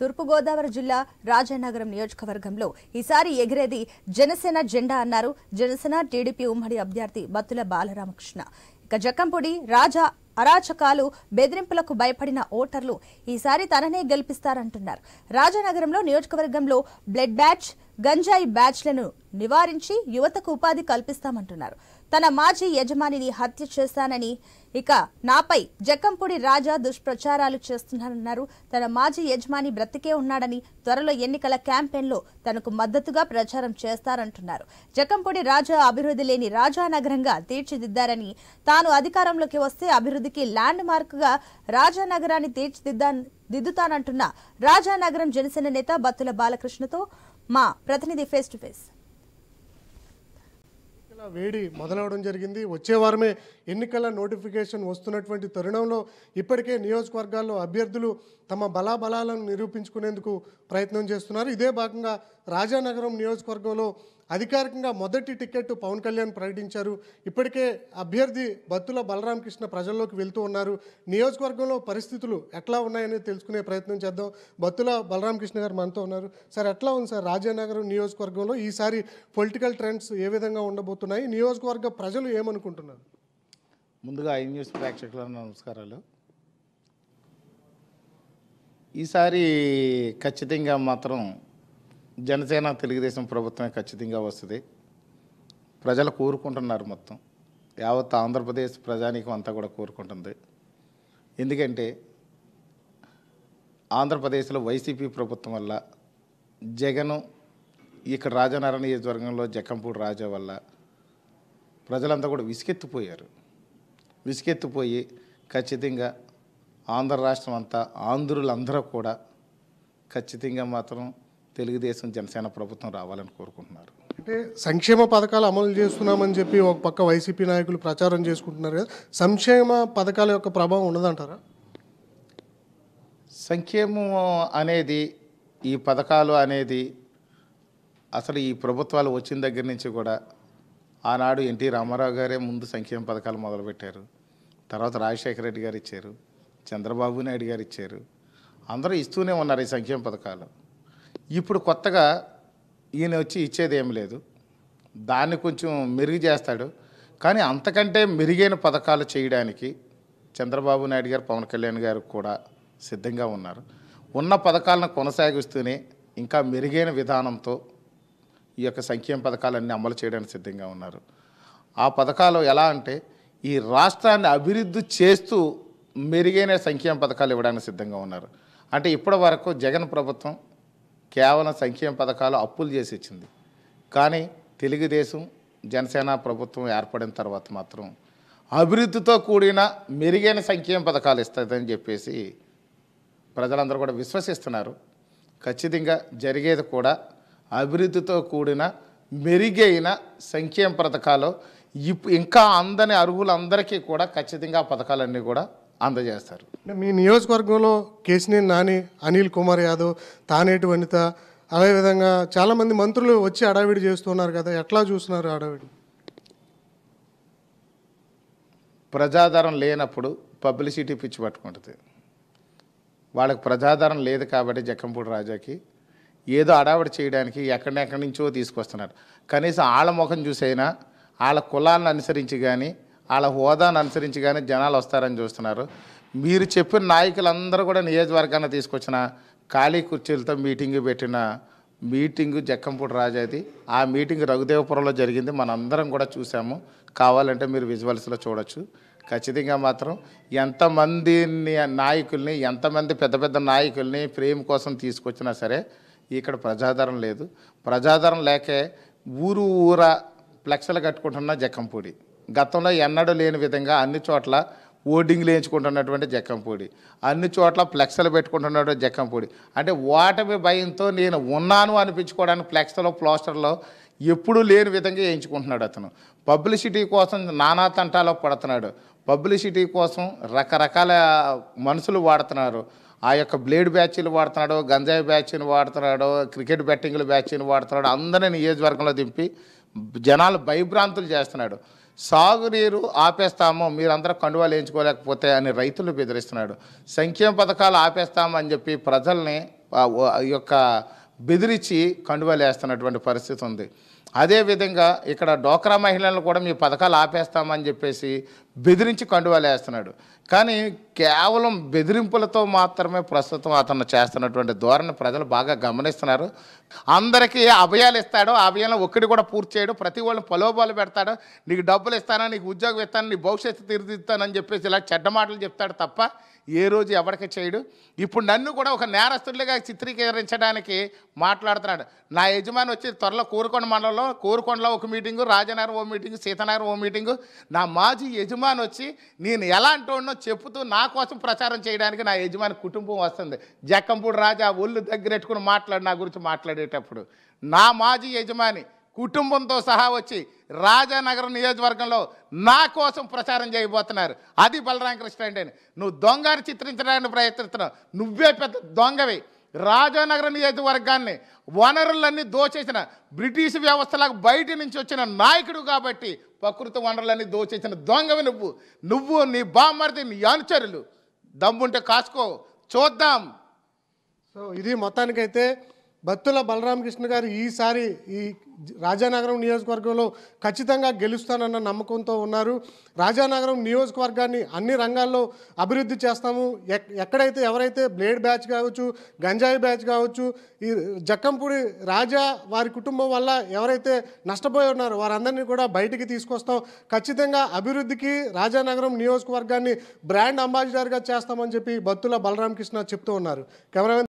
తూర్పుగోదావరి జిల్లా రాజానగరం నియోజకవర్గంలో ఈసారి ఎగిరేది జనసేన జెండా అన్నారు జనసేన టీడీపీ ఉమ్మడి అభ్యర్థి బత్తుల బాలరామకృష్ణ ఇక జక్కంపూడి రాజా అరాచకాలు బెదిరింపులకు భయపడిన ఓటర్లు ఈసారి తననే గెలిపిస్తారంటున్నారు రాజానగరంలో నియోజకవర్గంలో బ్లడ్ బ్యాచ్ గంజాయి బ్యాచ్లను నివారించి యువతకు ఉపాధి కల్పిస్తామంటున్నారు తన మాజీ యజమానిని హత్య చేశానని ఇక నాపై జక్కంపూడి రాజా దుష్ప్రచారాలు చేస్తున్నారన్నారు తన మాజీ యజమాని బ్రతికే ఉన్నాడని త్వరలో ఎన్నికల క్యాంపెయిన్లో తనకు మద్దతుగా ప్రచారం చేస్తారంటున్నారు జక్కంపూడి రాజా అభివృద్ధి లేని రాజానగరంగా తీర్చిదిద్దారని తాను అధికారంలోకి వస్తే అభివృద్ధికి ల్యాండ్ మార్క్గా రాజానగరాన్ని తీర్చిదిద్దా దిద్దుతానంటున్న రాజానగరం జనసేన నేత బత్తుల బాలకృష్ణతో మా ప్రతినిధి ఫేస్ టు ఫేస్ వేడి మొదలవడం జరిగింది వచ్చే వారమే ఎన్నికల నోటిఫికేషన్ వస్తున్నటువంటి తరుణంలో ఇప్పటికే నియోజకవర్గాల్లో అభ్యర్థులు తమ బలాబలాలను నిరూపించుకునేందుకు ప్రయత్నం చేస్తున్నారు ఇదే భాగంగా రాజానగరం నియోజకవర్గంలో అధికారికంగా మొదటి టికెట్ పవన్ కళ్యాణ్ ప్రకటించారు ఇప్పటికే అభ్యర్థి బత్తుల బలరామకృష్ణ ప్రజల్లోకి వెళ్తూ ఉన్నారు నియోజకవర్గంలో పరిస్థితులు ఎట్లా ఉన్నాయని తెలుసుకునే ప్రయత్నం చేద్దాం బత్తుల బలరామకృష్ణ గారు మనతో ఉన్నారు సార్ ఎట్లా ఉంది సార్ రాజానగరం నియోజకవర్గంలో ఈసారి పొలిటికల్ ట్రెండ్స్ ఏ విధంగా ఉండబోతున్నాయి నియోజకవర్గ ప్రజలు ఏమనుకుంటున్నారు ముందుగా ఐ న్యూస్ ప్రేక్షకులను నమస్కారాలు ఈసారి ఖచ్చితంగా మాత్రం జనసేన తెలుగుదేశం ప్రభుత్వమే ఖచ్చితంగా వస్తుంది ప్రజలు కోరుకుంటున్నారు మొత్తం యావత్ ఆంధ్రప్రదేశ్ ప్రజానీకం అంతా కూడా కోరుకుంటుంది ఎందుకంటే ఆంధ్రప్రదేశ్లో వైసీపీ ప్రభుత్వం వల్ల జగను ఇక్కడ రాజనారాయణ నియోజకవర్గంలో జక్కంపూడి రాజా వల్ల ప్రజలంతా కూడా విసుకెత్తిపోయారు విసుకెత్తిపోయి ఖచ్చితంగా ఆంధ్ర రాష్ట్రం అంతా ఆంధ్రులందరూ కూడా ఖచ్చితంగా మాత్రం తెలుగుదేశం జనసేన ప్రభుత్వం రావాలని కోరుకుంటున్నారు అంటే సంక్షేమ పథకాలు అమలు చేస్తున్నామని చెప్పి ఒక పక్క వైసీపీ నాయకులు ప్రచారం చేసుకుంటున్నారు కదా సంక్షేమ పథకాల యొక్క ప్రభావం ఉండదంటారా సంక్షేమం అనేది ఈ పథకాలు అనేది అసలు ఈ ప్రభుత్వాలు వచ్చిన దగ్గర నుంచి కూడా ఆనాడు ఎన్టీ రామారావు గారే ముందు సంక్షేమ పథకాలు మొదలుపెట్టారు తర్వాత రాజశేఖర రెడ్డి గారు ఇచ్చారు చంద్రబాబు నాయుడు గారు ఇచ్చారు అందరూ ఇస్తూనే ఉన్నారు ఈ సంక్షేమ పథకాలు ఇప్పుడు కొత్తగా ఈయన వచ్చి ఇచ్చేది ఏం లేదు దాన్ని కొంచెం మెరుగు చేస్తాడు కానీ అంతకంటే మెరుగైన పథకాలు చేయడానికి చంద్రబాబు నాయుడు గారు పవన్ కళ్యాణ్ గారు కూడా సిద్ధంగా ఉన్నారు ఉన్న పథకాలను కొనసాగిస్తూనే ఇంకా మెరుగైన విధానంతో ఈ యొక్క సంక్షేమ పథకాలన్నీ అమలు చేయడానికి సిద్ధంగా ఉన్నారు ఆ పథకాలు ఎలా అంటే ఈ రాష్ట్రాన్ని అభివృద్ధి చేస్తూ మెరుగైన సంక్షేమ పథకాలు ఇవ్వడానికి సిద్ధంగా ఉన్నారు అంటే ఇప్పటి వరకు జగన్ ప్రభుత్వం కేవలం సంక్షేమ పథకాలు అప్పులు చేసి ఇచ్చింది కానీ తెలుగుదేశం జనసేన ప్రభుత్వం ఏర్పడిన తర్వాత మాత్రం అభివృద్ధితో కూడిన మెరుగైన సంక్షేమ పథకాలు ఇస్తుందని చెప్పేసి ప్రజలందరూ కూడా విశ్వసిస్తున్నారు ఖచ్చితంగా జరిగేది కూడా అభివృద్ధితో కూడిన మెరుగైన సంక్షేమ పథకాలు ఇప్పు ఇంకా అందని అర్హులందరికీ కూడా ఖచ్చితంగా పథకాలన్నీ కూడా అందజేస్తారు మీ నియోజకవర్గంలో కేసినేని నాని అనిల్ కుమార్ యాదవ్ తానేటి వనిత అదేవిధంగా చాలామంది మంత్రులు వచ్చి అడావిడి చేస్తున్నారు కదా ఎట్లా చూస్తున్నారు అడావిడి ప్రజాధారం లేనప్పుడు పబ్లిసిటీ పిచ్చి పట్టుకుంటుంది వాళ్ళకి ప్రజాధారం లేదు కాబట్టి జక్కంపూడి రాజాకి ఏదో అడావిడి చేయడానికి ఎక్కడెక్కడి నుంచో తీసుకొస్తున్నారు కనీసం ఆళ్ళ ముఖం చూసైనా వాళ్ళ కులాలను అనుసరించి కానీ వాళ్ళ హోదాను అనుసరించి కానీ జనాలు వస్తారని చూస్తున్నారు మీరు చెప్పిన నాయకులందరూ కూడా నియోజకవర్గాన్ని తీసుకొచ్చిన ఖాళీ కుర్చీలతో మీటింగ్ పెట్టిన మీటింగ్ జక్కంపూడి రాజాది ఆ మీటింగ్ రఘుదేవపురంలో జరిగింది మనందరం కూడా చూసాము కావాలంటే మీరు విజువల్స్లో చూడొచ్చు ఖచ్చితంగా మాత్రం ఎంతమందిని నాయకుల్ని ఎంతమంది పెద్ద పెద్ద నాయకుల్ని ప్రేమ కోసం తీసుకొచ్చినా సరే ఇక్కడ ప్రజాదరణ లేదు ప్రజాదరణ లేకే ఊరు ఊర ఫ్లెక్సలు కట్టుకుంటున్న జక్కంపూడి గతంలో ఎన్నడూ లేని విధంగా అన్ని చోట్ల ఓడింగ్ వేయించుకుంటున్నటువంటి జక్కంపూడి అన్ని చోట్ల ఫ్లెక్స్లు పెట్టుకుంటున్నటువంటి జక్కంపూడి అంటే ఓటమి భయంతో నేను ఉన్నాను అనిపించుకోవడానికి ఫ్లెక్స్లో ప్లాస్టర్లో ఎప్పుడూ లేని విధంగా వేయించుకుంటున్నాడు అతను పబ్లిసిటీ కోసం నానా తంటాలో పడుతున్నాడు పబ్లిసిటీ కోసం రకరకాల మనుషులు వాడుతున్నారు ఆ యొక్క బ్లేడ్ బ్యాచ్లు వాడుతున్నాడు గంజాయి బ్యాచ్ని వాడుతున్నాడు క్రికెట్ బ్యాటింగ్లు బ్యాచ్ని వాడుతున్నాడు అందరినీ నియోజకవర్గంలో దింపి జనాలు భయభ్రాంతులు చేస్తున్నాడు సాగునీరు ఆపేస్తాము మీరందరూ కండువాలు వేయించుకోలేకపోతే అని రైతులు బెదిరిస్తున్నాడు సంక్షేమ పథకాలు ఆపేస్తామని చెప్పి ప్రజల్ని యొక్క బెదిరించి కండువలేస్తున్నటువంటి పరిస్థితి ఉంది అదేవిధంగా ఇక్కడ డోక్రా మహిళలను కూడా మీ పథకాలు ఆపేస్తామని చెప్పేసి బెదిరించి వేస్తున్నాడు కానీ కేవలం బెదిరింపులతో మాత్రమే ప్రస్తుతం అతను చేస్తున్నటువంటి ధోరణి ప్రజలు బాగా గమనిస్తున్నారు అందరికీ అభయాలు ఇస్తాడో అభయాలను ఒక్కటి కూడా పూర్తి చేయడు ప్రతి వాళ్ళని ప్రలోభాలు పెడతాడు నీకు డబ్బులు ఇస్తానా నీకు ఉద్యోగం ఇస్తాను నీ భవిష్యత్తు తీర్చిస్తానని చెప్పేసి ఇలా చెడ్డ మాటలు చెప్తాడు తప్ప ఏ రోజు ఎవరికి చేయడు ఇప్పుడు నన్ను కూడా ఒక నేరస్తుడిగా చిత్రీకరించడానికి మాట్లాడుతున్నాడు నా యజమాని వచ్చి త్వరలో కోరుకొండ మండలంలో కోరుకొండలో ఒక మీటింగు రాజనగరం ఓ మీటింగు సీతనగరం ఓ మీటింగు నా మాజీ యజమాని వచ్చి నేను ఎలాంటి వాడినో చెప్పుతూ నా కోసం ప్రచారం చేయడానికి నా యజమాని కుటుంబం వస్తుంది జక్కంపూడి రాజా ఒళ్ళు దగ్గరెట్టుకుని మాట్లాడు నా గురించి మాట్లాడేటప్పుడు నా మాజీ యజమాని కుటుంబంతో సహా వచ్చి రాజానగరం నియోజకవర్గంలో నా కోసం ప్రచారం చేయబోతున్నారు అది బలరామకృష్ణ అంటే నువ్వు దొంగని చిత్రించడానికి ప్రయత్నిస్తున్నావు నువ్వే పెద్ద దొంగవి రాజానగర నియోజకవర్గాన్ని వనరులన్నీ దోచేసిన బ్రిటిష్ వ్యవస్థలకు బయట నుంచి వచ్చిన నాయకుడు కాబట్టి ప్రకృతి వనరులన్నీ దోచేసిన దొంగవి నువ్వు నువ్వు నీ బామ్మర్ది నీ అనుచరులు దమ్ముంటే కాసుకో చూద్దాం సో ఇది మొత్తానికైతే బత్తుల బలరామకృష్ణ గారు ఈసారి ఈ రాజానగరం నియోజకవర్గంలో ఖచ్చితంగా గెలుస్తానన్న నమ్మకంతో ఉన్నారు రాజానగరం నియోజకవర్గాన్ని అన్ని రంగాల్లో అభివృద్ధి చేస్తాము ఎక్కడైతే ఎవరైతే బ్లేడ్ బ్యాచ్ కావచ్చు గంజాయి బ్యాచ్ కావచ్చు ఈ జక్కంపూడి రాజా వారి కుటుంబం వల్ల ఎవరైతే నష్టపోయి ఉన్నారో వారందరినీ కూడా బయటికి తీసుకొస్తాం ఖచ్చితంగా అభివృద్ధికి రాజానగరం నియోజకవర్గాన్ని బ్రాండ్ అంబాసిడర్గా చేస్తామని చెప్పి బత్తుల బలరామకృష్ణ చెప్తూ ఉన్నారు కెమెరా